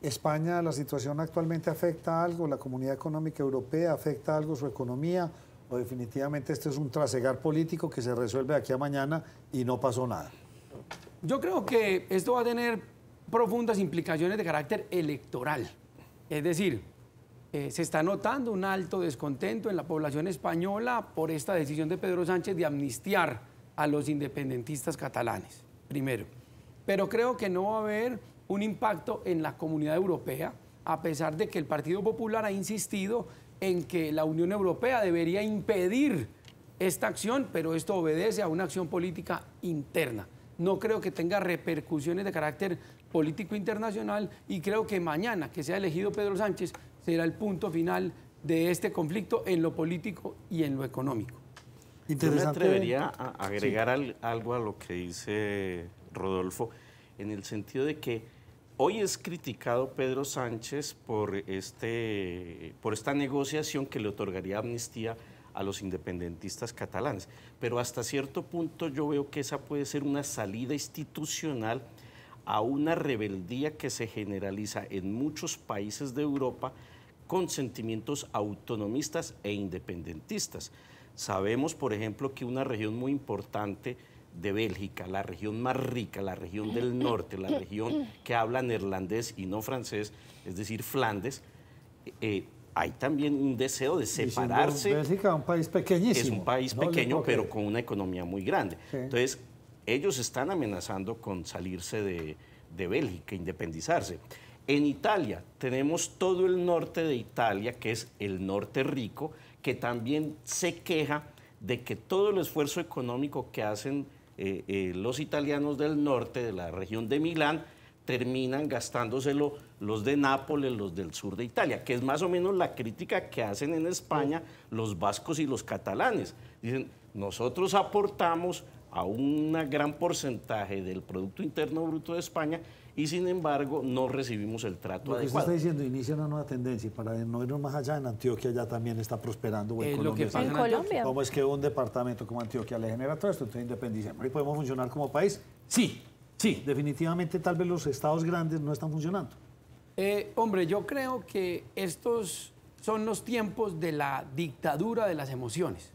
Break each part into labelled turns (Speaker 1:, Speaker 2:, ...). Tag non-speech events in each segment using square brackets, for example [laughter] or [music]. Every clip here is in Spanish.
Speaker 1: España, la situación actualmente afecta algo, la comunidad económica europea afecta algo su economía, o definitivamente esto es un trasegar político que se resuelve aquí a mañana y no
Speaker 2: pasó nada. Yo creo que esto va a tener profundas implicaciones de carácter electoral. Es decir, eh, se está notando un alto descontento en la población española por esta decisión de Pedro Sánchez de amnistiar a los independentistas catalanes, primero. Pero creo que no va a haber un impacto en la comunidad europea, a pesar de que el Partido Popular ha insistido en que la Unión Europea debería impedir esta acción, pero esto obedece a una acción política interna. No creo que tenga repercusiones de carácter político internacional y creo que mañana que sea elegido Pedro Sánchez será el punto final de este conflicto en lo político y en lo económico. Yo me atrevería a agregar
Speaker 3: algo a lo que dice Rodolfo, en el sentido de que Hoy es criticado Pedro Sánchez por, este, por esta negociación que le otorgaría amnistía a los independentistas catalanes. Pero hasta cierto punto yo veo que esa puede ser una salida institucional a una rebeldía que se generaliza en muchos países de Europa con sentimientos autonomistas e independentistas. Sabemos, por ejemplo, que una región muy importante de Bélgica, la región más rica, la región del norte, la región que habla neerlandés y no francés, es decir, Flandes, eh, hay también un deseo de separarse. Bélgica
Speaker 1: es un país pequeñísimo. Es un país pequeño, pero
Speaker 3: con una economía muy grande. Entonces, ellos están amenazando con salirse de, de Bélgica, independizarse. En Italia tenemos todo el norte de Italia, que es el norte rico, que también se queja de que todo el esfuerzo económico que hacen eh, eh, los italianos del norte, de la región de Milán, terminan gastándoselo los de Nápoles, los del sur de Italia, que es más o menos la crítica que hacen en España los vascos y los catalanes. Dicen, nosotros aportamos a un gran porcentaje del Producto Interno Bruto de España y sin embargo no recibimos el trato adecuado. está diciendo
Speaker 1: inicia una nueva tendencia y para no irnos más allá, en Antioquia ya también está prosperando. O en Colombia, ¿Cómo es que un departamento como Antioquia le genera todo esto? Entonces independizamos y podemos funcionar como país. Sí, sí. Definitivamente tal vez los estados grandes no están funcionando.
Speaker 2: Eh, hombre, yo creo que estos son los tiempos de la dictadura de las emociones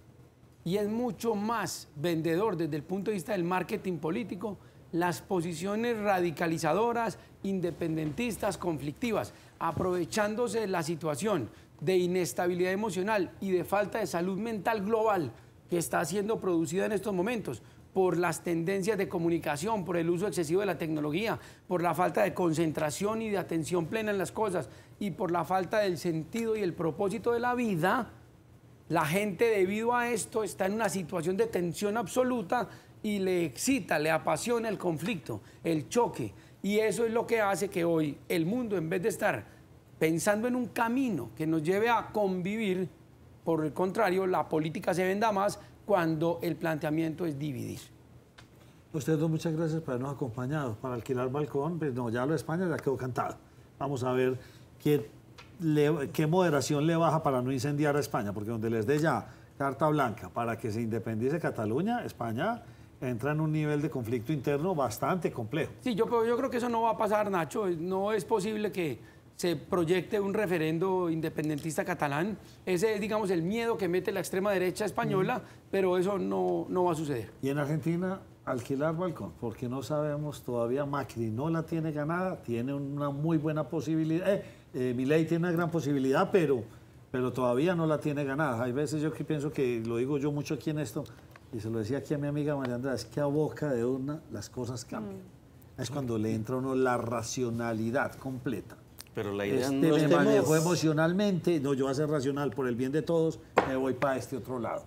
Speaker 2: y es mucho más vendedor desde el punto de vista del marketing político las posiciones radicalizadoras, independentistas, conflictivas, aprovechándose de la situación de inestabilidad emocional y de falta de salud mental global que está siendo producida en estos momentos por las tendencias de comunicación, por el uso excesivo de la tecnología, por la falta de concentración y de atención plena en las cosas y por la falta del sentido y el propósito de la vida, la gente debido a esto está en una situación de tensión absoluta y le excita, le apasiona el conflicto, el choque. Y eso es lo que hace que hoy el mundo, en vez de estar pensando en un camino que nos lleve a convivir, por el contrario, la política se venda más cuando el planteamiento es dividir.
Speaker 1: Ustedes dos, muchas gracias por habernos acompañado. Para alquilar balcón, pues, no, ya lo de España ya quedó cantado. Vamos a ver qué ¿qué moderación le baja para no incendiar a España? Porque donde les dé ya carta blanca para que se independice Cataluña, España entra en un nivel de conflicto interno bastante complejo.
Speaker 2: Sí, yo, yo creo que eso no va a pasar, Nacho. No es posible que se proyecte un referendo independentista catalán. Ese es, digamos, el miedo que mete la extrema derecha española, pero eso no, no va a suceder.
Speaker 1: Y en Argentina, alquilar balcón, porque no sabemos todavía, Macri no la tiene ganada, tiene una muy buena posibilidad. Eh, eh, ley tiene una gran posibilidad, pero, pero todavía no la tiene ganada. Hay veces yo que pienso que, lo digo yo mucho aquí en esto, y se lo decía aquí a mi amiga María Andrea, es que a boca de una las cosas cambian. Mm. Es cuando le entra a uno la racionalidad completa.
Speaker 3: Pero la idea este no me manejo
Speaker 1: emocionalmente, no, yo voy a ser racional por el bien de todos, me voy para este otro lado.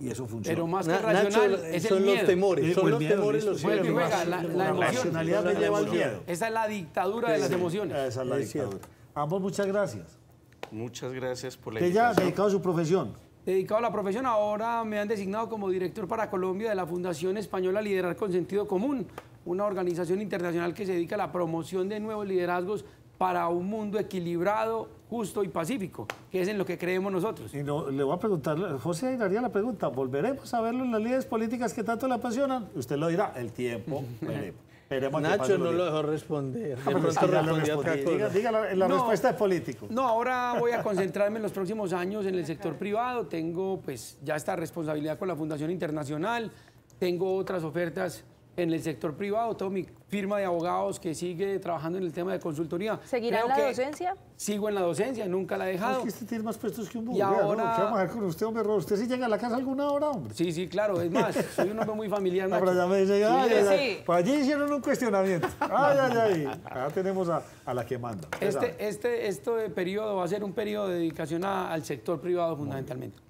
Speaker 1: Mm. Y eso funciona. Pero más que racional son los temores. son pues los temores los bueno, la, racionalidad me lleva al miedo.
Speaker 2: Esa es la dictadura de las emociones.
Speaker 1: Esa es la dictadura.
Speaker 2: Ambos,
Speaker 3: muchas gracias. Muchas gracias por
Speaker 2: la Usted ya ha dedicado
Speaker 1: a su profesión.
Speaker 2: Dedicado a la profesión, ahora me han designado como director para Colombia de la Fundación Española Liderar con Sentido Común, una organización internacional que se dedica a la promoción de nuevos liderazgos para un mundo equilibrado, justo y pacífico, que es en lo que creemos nosotros. Y le voy a
Speaker 1: preguntar, José daría la pregunta, ¿volveremos a verlo en las líderes políticas que tanto le apasionan? Usted lo dirá, el
Speaker 2: tiempo [laughs] Nacho no lo
Speaker 1: dejó responder. la, respuesta es político. No, ahora voy a
Speaker 2: concentrarme en los próximos años en el sector privado. Tengo pues ya esta responsabilidad con la Fundación Internacional. Tengo otras ofertas en el sector privado, tengo mi firma de abogados que sigue trabajando en el tema de consultoría. ¿Seguirá en la docencia? Sigo en la docencia, nunca la he dejado. Es que usted
Speaker 1: tiene más puestos que un burro. y ahora... con usted, hombre? ¿Usted sí llega a la casa alguna hora, hombre?
Speaker 2: Sí, sí, claro, es más, [laughs] soy un hombre muy familiar. no, ah, Ahora ya me dice,
Speaker 1: Pues allí hicieron un cuestionamiento. Ay, ay, ay, ahora tenemos a, la que manda.
Speaker 2: Este, este, este periodo va a ser un periodo de dedicación al sector privado fundamentalmente.